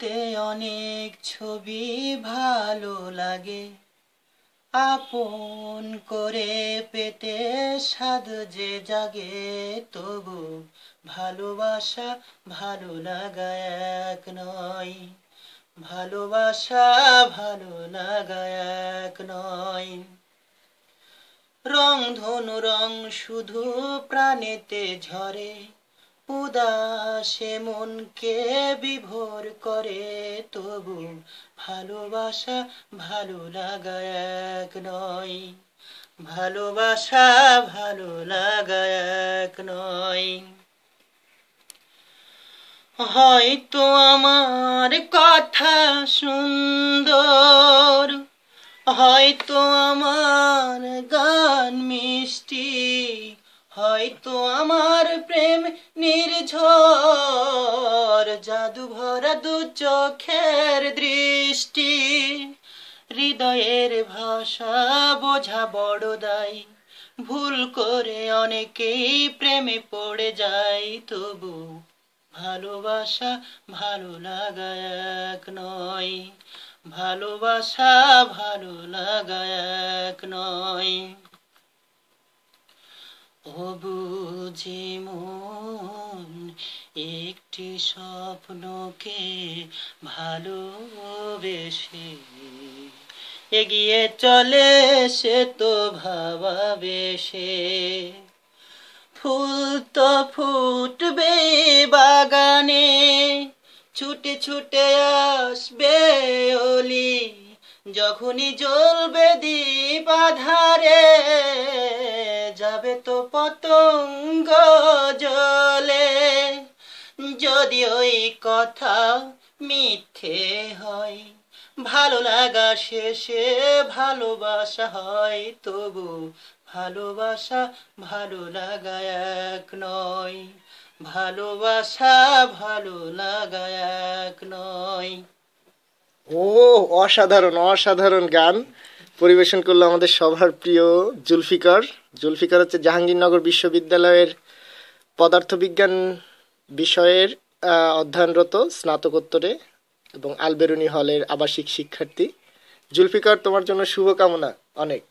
আঁকতে অনেক ছবি ভালো লাগে আপন করে পেতে সাদ যে জাগে তবু ভালোবাসা ভালো লাগা এক নয় ভালোবাসা ভালো লাগা এক নয় রং ধনু রং শুধু প্রাণেতে ঝরে উদাসে মনকে বিভোর করে তবু ভালোবাসা ভালো লাগা এক নয় ভালোবাসা ভালো লাগা এক নয় হয়তো আমার কথা সুন্দর হয়তো আমার গান মিষ্টি হয়তো আমার প্রেম নির্ঝর জাদু ভরা দু চোখের দৃষ্টি হৃদয়ের ভাষা বোঝা বড় দায় ভুল করে অনেকেই প্রেমে পড়ে যায় তবু ভালোবাসা ভালো লাগা এক নয় ভালোবাসা ভালো লাগা এক নয় তবু মন একটি স্বপ্নকে ভালোবেসে এগিয়ে চলে সে তো বেশে ফুল তো ফুটবে বাগানে ছুটে ছুটে আসবে অলি যখনই জ্বলবে দ্বীপ আধারে যাবে তো পতঙ্গ জলে যদি ওই কথা মিথ্যে হয় ভালো লাগা শেষে ভালোবাসা হয় তবু ভালোবাসা ভালো লাগা এক নয় ভালোবাসা ভালো লাগা এক নয় ও অসাধারণ অসাধারণ গান পরিবেশন করলো আমাদের সবার প্রিয় জুলফিকার জুলফিকার হচ্ছে জাহাঙ্গীরনগর বিশ্ববিদ্যালয়ের পদার্থবিজ্ঞান বিষয়ের অধ্যয়নরত স্নাতকোত্তরে এবং আলবেরুনি হলের আবাসিক শিক্ষার্থী জুলফিকার তোমার জন্য শুভকামনা অনেক